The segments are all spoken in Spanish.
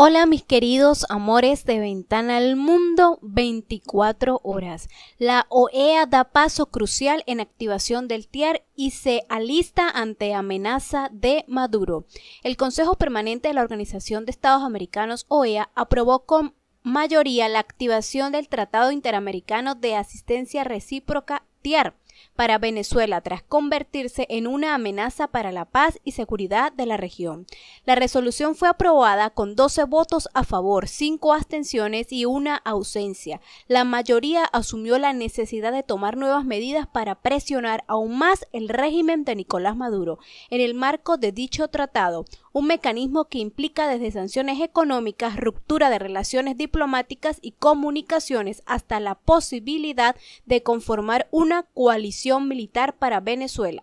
Hola mis queridos amores de Ventana al Mundo 24 horas. La OEA da paso crucial en activación del TIAR y se alista ante amenaza de Maduro. El Consejo Permanente de la Organización de Estados Americanos OEA aprobó con mayoría la activación del Tratado Interamericano de Asistencia Recíproca TIAR para Venezuela tras convertirse en una amenaza para la paz y seguridad de la región. La resolución fue aprobada con 12 votos a favor, 5 abstenciones y una ausencia. La mayoría asumió la necesidad de tomar nuevas medidas para presionar aún más el régimen de Nicolás Maduro en el marco de dicho tratado, un mecanismo que implica desde sanciones económicas, ruptura de relaciones diplomáticas y comunicaciones hasta la posibilidad de conformar una coalición militar para Venezuela.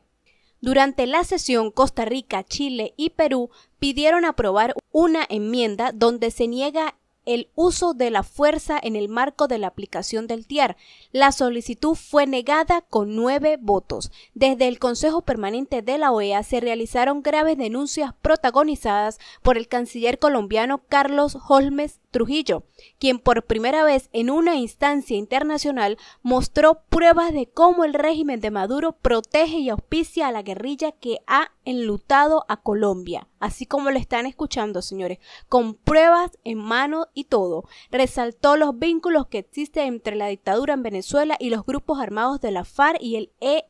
Durante la sesión, Costa Rica, Chile y Perú pidieron aprobar una enmienda donde se niega el uso de la fuerza en el marco de la aplicación del TIAR. La solicitud fue negada con nueve votos. Desde el Consejo Permanente de la OEA se realizaron graves denuncias protagonizadas por el canciller colombiano Carlos Holmes Trujillo, quien por primera vez en una instancia internacional mostró pruebas de cómo el régimen de Maduro protege y auspicia a la guerrilla que ha enlutado a Colombia, así como lo están escuchando, señores, con pruebas en mano y todo. Resaltó los vínculos que existen entre la dictadura en Venezuela y los grupos armados de la FARC y el E.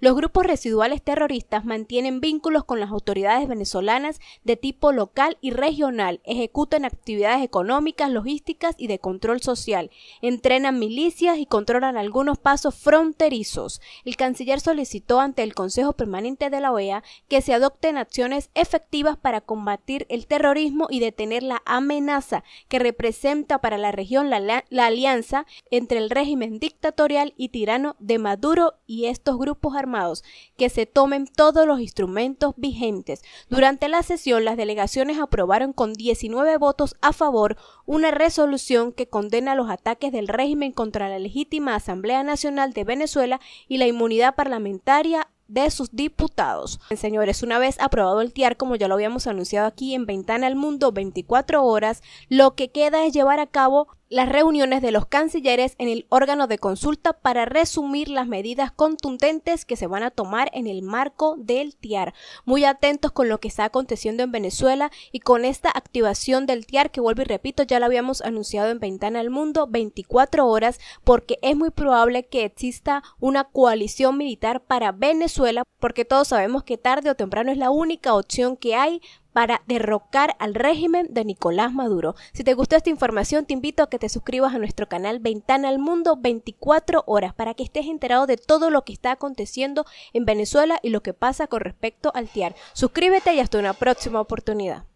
Los grupos residuales terroristas mantienen vínculos con las autoridades venezolanas de tipo local y regional, ejecutan actividades económicas, logísticas y de control social, entrenan milicias y controlan algunos pasos fronterizos. El canciller solicitó ante el Consejo Permanente de la OEA que se adopten acciones efectivas para combatir el terrorismo y detener la amenaza que representa para la región la, la alianza entre el régimen dictatorial y tirano de Maduro y estos grupos armados que se tomen todos los instrumentos vigentes. Durante la sesión, las delegaciones aprobaron con 19 votos a favor una resolución que condena los ataques del régimen contra la legítima Asamblea Nacional de Venezuela y la inmunidad parlamentaria de sus diputados. Señores, una vez aprobado el TIAR, como ya lo habíamos anunciado aquí en Ventana al Mundo, 24 horas, lo que queda es llevar a cabo las reuniones de los cancilleres en el órgano de consulta para resumir las medidas contundentes que se van a tomar en el marco del TIAR. Muy atentos con lo que está aconteciendo en Venezuela y con esta activación del TIAR que vuelvo y repito, ya lo habíamos anunciado en Ventana al Mundo 24 horas porque es muy probable que exista una coalición militar para Venezuela porque todos sabemos que tarde o temprano es la única opción que hay para derrocar al régimen de Nicolás Maduro. Si te gustó esta información, te invito a que te suscribas a nuestro canal Ventana al Mundo 24 horas para que estés enterado de todo lo que está aconteciendo en Venezuela y lo que pasa con respecto al TIAR. Suscríbete y hasta una próxima oportunidad.